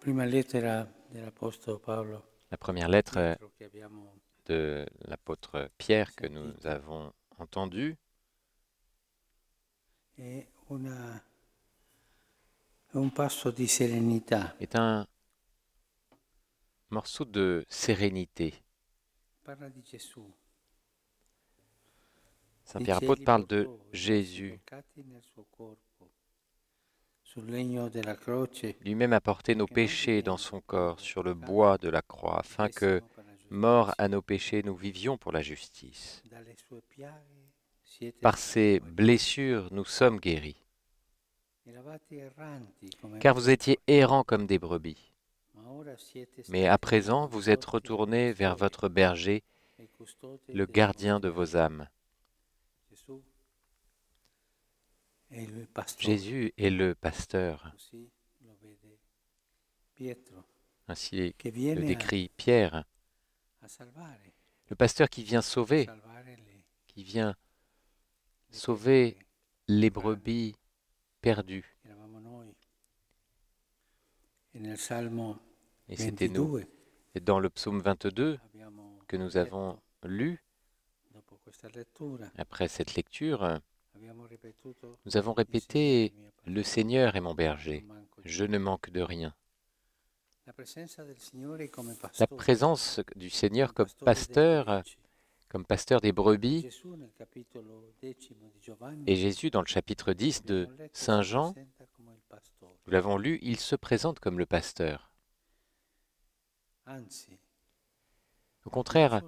La première lettre de l'apôtre Pierre que nous avons entendue est un morceau de sérénité. Saint Pierre apôtre parle de Jésus lui-même a porté nos péchés dans son corps sur le bois de la croix, afin que, morts à nos péchés, nous vivions pour la justice. Par ses blessures, nous sommes guéris. Car vous étiez errants comme des brebis. Mais à présent, vous êtes retournés vers votre berger, e le gardien de vos âmes Jésus est le pasteur. Ainsi le décrit Pierre, le pasteur qui vient sauver, qui vient sauver les brebis perdues. E et c'était nous. Et dans le psaume 22 que nous avons lu, après cette lecture, nous avons répété Le Seigneur est mon berger, je ne manque de rien. La présence du Seigneur comme pasteur, comme pasteur des brebis, et Jésus dans le chapitre 10 de Saint Jean, nous l'avons lu, il se présente comme le pasteur. Au contraire,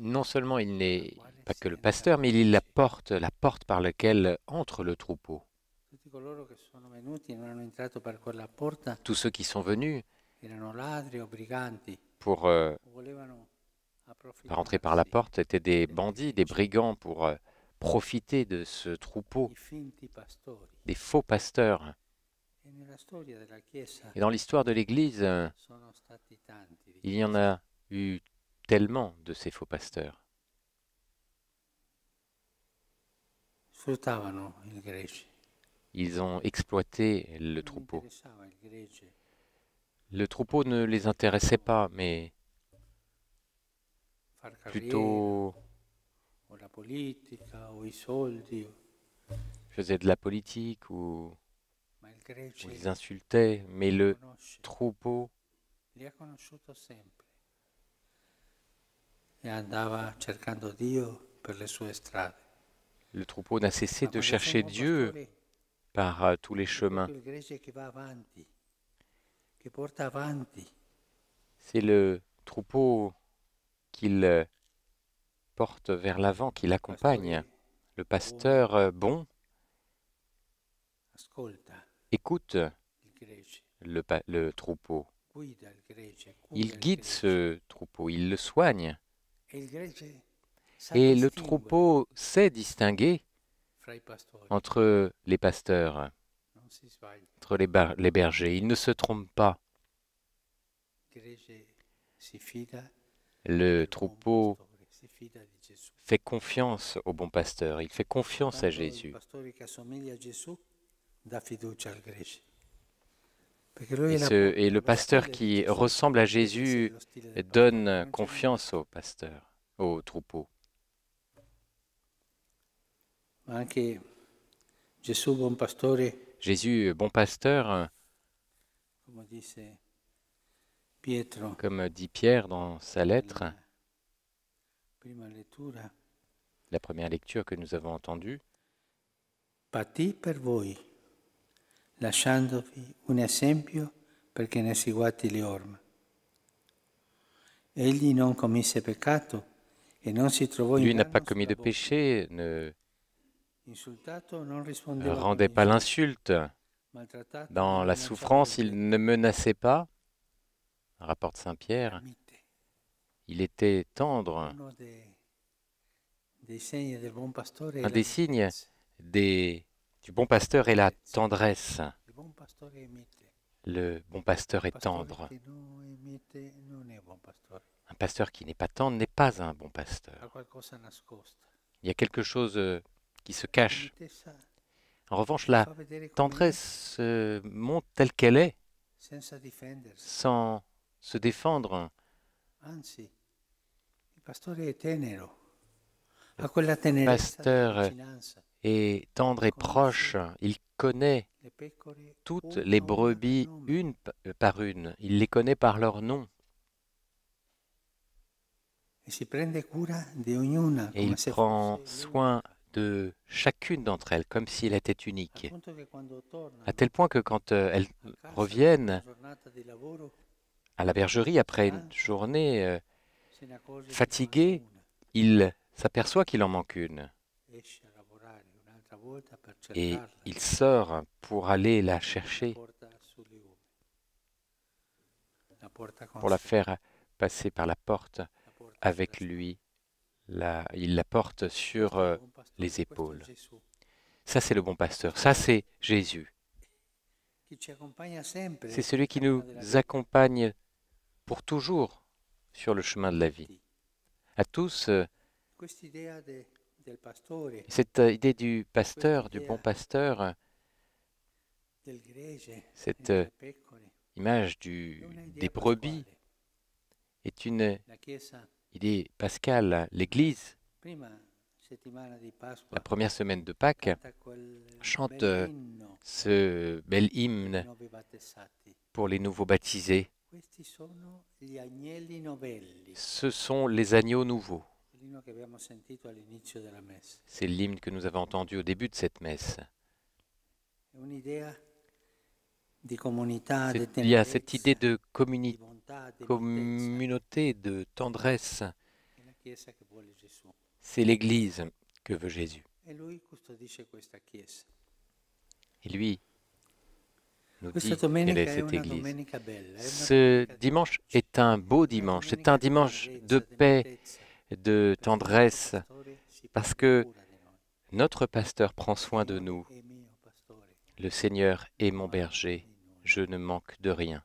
non seulement il n'est pas que le pasteur, mais il la porte, la porte par laquelle entre le troupeau. Tous ceux qui sont venus pour euh, rentrer par la porte étaient des bandits, des brigands pour euh, profiter de ce troupeau, des faux pasteurs. E Et dans l'histoire de l'Église, il y en a eu tellement de ces faux pasteurs. Ils ont exploité le troupeau. Le troupeau ne les intéressait pas, mais plutôt faisait de la politique ou, ou ils insultaient, mais le troupeau le troupeau n'a cessé de chercher Dieu par euh, tous les chemins. C'est le troupeau qu'il euh, porte vers l'avant, qu'il accompagne. Le pasteur euh, bon écoute le, le troupeau. Il guide ce troupeau, il le soigne. Et le troupeau sait distinguer entre les pasteurs, entre les, bergers. Il ne se trompe pas. Le troupeau fait confiance au bon pasteur, il fait confiance à Jésus. Et, le pasteur qui ressemble à Jésus donne hein, confiance au pasteur, au troupeau. Jésus, euh, bon pasteur, hein. comme dit Pierre dans sa lettre, la première lecture que nous avons entendue, lasciandovi un esempio ne Egli non commise peccato e non Lui n'a pas commis de péché, ne rendait pas l'insulte. Dans la souffrance, il ne menaçait pas, rapporte Saint Pierre. Il était tendre. Un des signes des du bon pasteur est la tendresse. Le bon pasteur est tendre. Un pasteur qui n'est pas tendre n'est pas un bon pasteur. Il y a quelque chose euh, qui se cache. En revanche, la tendresse monte telle qu'elle est, sans se défendre. Le pasteur et tendre et proche. Il connaît toutes les brebis une euh, par une. Il les connaît par leur nom. Et il prend soin de chacune d'entre elles, comme si elle était unique. À tel point que quand euh, elles reviennent à la bergerie après une journée euh, fatiguée, il s'aperçoit qu'il en manque une et il sort pour aller la chercher, pour la faire passer par la porte avec lui. il la porte sur euh, les épaules. Ça, c'est le bon pasteur. Ça, c'est Jésus. C'est celui qui nous accompagne pour toujours sur le chemin de la vie. À tous, euh, cette euh, idée du pasteur, du bon pasteur, euh, cette e euh, image des brebis est une idée pascale. Hein, L'Église, la première semaine de Pâques, chante ce bel hymne pour les nouveaux baptisés. Ce sont les agneaux nouveaux. C'est l'hymne que nous avons entendu au début de cette messe. Il y a cette idée de communauté, de tendresse. C'est l'Église que veut Jésus. Et lui nous dit est cette Église. Ce dimanche est un beau dimanche, c'est un dimanche de paix de tendresse, parce que notre pasteur prend soin de nous. Le Seigneur est mon berger, je ne manque de rien.